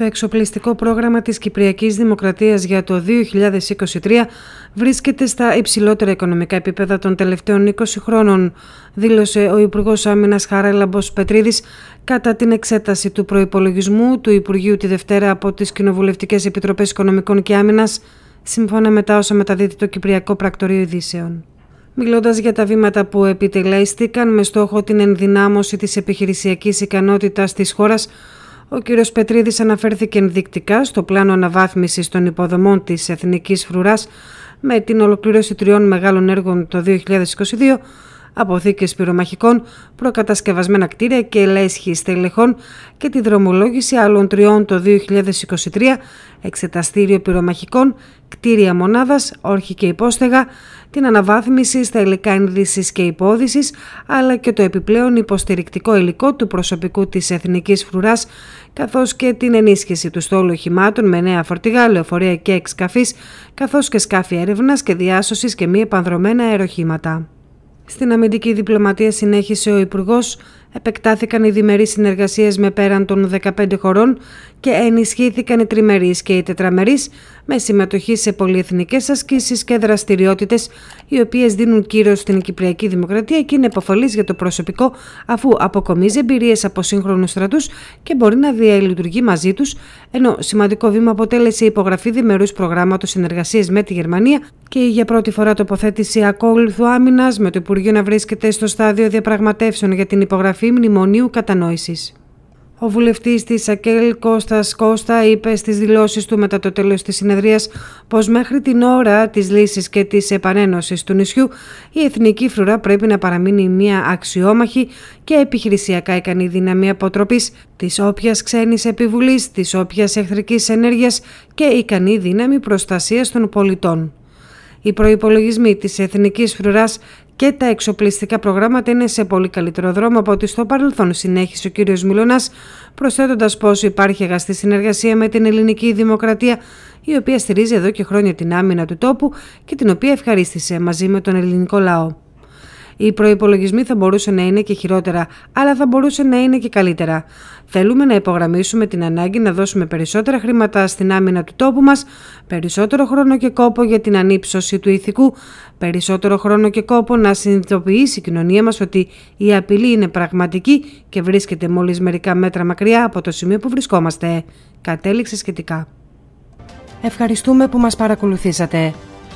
Το εξοπλιστικό πρόγραμμα της Κυπριακής Δημοκρατίας για το 2023 βρίσκεται στα υψηλότερα οικονομικά επίπεδα των τελευταίων 20 χρόνων, δήλωσε ο Υπουργός Άμυνας Χαρέλαμπος Πετρίδης κατά την εξέταση του προπολογισμού του Υπουργείου τη Δευτέρα από τις Κοινοβουλευτικές Επιτροπές Οικονομικών και Άμυνας, σύμφωνα με τα όσα μεταδίδει το Κυπριακό Πρακτορείο Ειδήσεων. Μιλώντας για τα βήματα που επιτελέστηκαν με στόχο την ενδυνάμωση της επιχειρησιακής ικανότητας της χώρας. Ο κ. Πετρίδης αναφέρθηκε ενδεικτικά στο πλάνο αναβάθμισης των υποδομών της Εθνικής Φρουράς με την ολοκλήρωση τριών μεγάλων έργων το 2022 Αποθήκε πυρομαχικών, προκατασκευασμένα κτίρια και ελέσχη στελεχών και τη δρομολόγηση άλλων τριών το 2023, εξεταστήριο πυρομαχικών, κτίρια μονάδας, όρχη και υπόστεγα, την αναβάθμιση στα υλικά ένδυση και υπόδησης, αλλά και το επιπλέον υποστηρικτικό υλικό του προσωπικού της Εθνικής φρουράς καθώς και την ενίσχυση του στόλου οχημάτων με νέα φορτηγά, λεωφορεία και εξκαφής, καθώς και σκάφη έρευνας και διάσωσης και μη επανδρομένα αεροχήματα. Στην αμυντική διπλωματία συνέχισε ο Υπουργός επεκτάθηκαν οι διμερείς συνεργασίες με πέραν των 15 χωρών και ενισχύθηκαν οι τριμερείς και οι τετραμερείς με συμμετοχή σε πολυεθνικές ασκήσεις και δραστηριότητες οι οποίες δίνουν κύρος στην Κυπριακή Δημοκρατία και είναι επωφελής για το προσωπικό αφού αποκομίζει εμπειρίες από σύγχρονους στρατούς και μπορεί να διαλειτουργεί μαζί τους ενώ σημαντικό βήμα αποτέλεσε η υπογραφή διμερούς προγράμματος συνεργασίες με τη Γερμανία και η για πρώτη φορά τοποθέτηση ακόλουθου άμυνας με το Υπουργείο να βρίσκεται στο στάδιο διαπραγματεύσεων για την υπογραφή μνημονίου κατανόησης. Ο βουλευτής της Ακέλ Κώστας Κώστα είπε στις δηλώσεις του μετά το τέλος της συνεδρίας πως μέχρι την ώρα της λύσης και της επανένωσης του νησιού η εθνική φρουρά πρέπει να παραμείνει μια αξιόμαχη και επιχειρησιακά ικανή δύναμη αποτροπής της όποιας ξένης επιβουλής, της όποιας εχθρικής ενέργειας και ικανή δύναμη προστασίας των πολιτών. Οι προπολογισμοί της Εθνικής Φρουράς και τα εξοπλιστικά προγράμματα είναι σε πολύ καλύτερο δρόμο από ότι στο παρελθόν, συνέχισε ο κ. Μιλώνας, προσθέτοντας πως υπάρχει αγαστή συνεργασία με την ελληνική δημοκρατία, η οποία στηρίζει εδώ και χρόνια την άμυνα του τόπου και την οποία ευχαρίστησε μαζί με τον ελληνικό λαό. Οι προπολογισμοί θα μπορούσε να είναι και χειρότερα, αλλά θα μπορούσε να είναι και καλύτερα. Θέλουμε να υπογραμμίσουμε την ανάγκη να δώσουμε περισσότερα χρήματα στην άμυνα του τόπου μας, περισσότερο χρόνο και κόπο για την ανύψωση του ηθικού, περισσότερο χρόνο και κόπο να συνειδητοποιήσει η κοινωνία μας ότι η απειλή είναι πραγματική και βρίσκεται μόλις μερικά μέτρα μακριά από το σημείο που βρισκόμαστε. Κατέληξε σχετικά. Ευχαριστούμε που μας παρακολουθήσατε.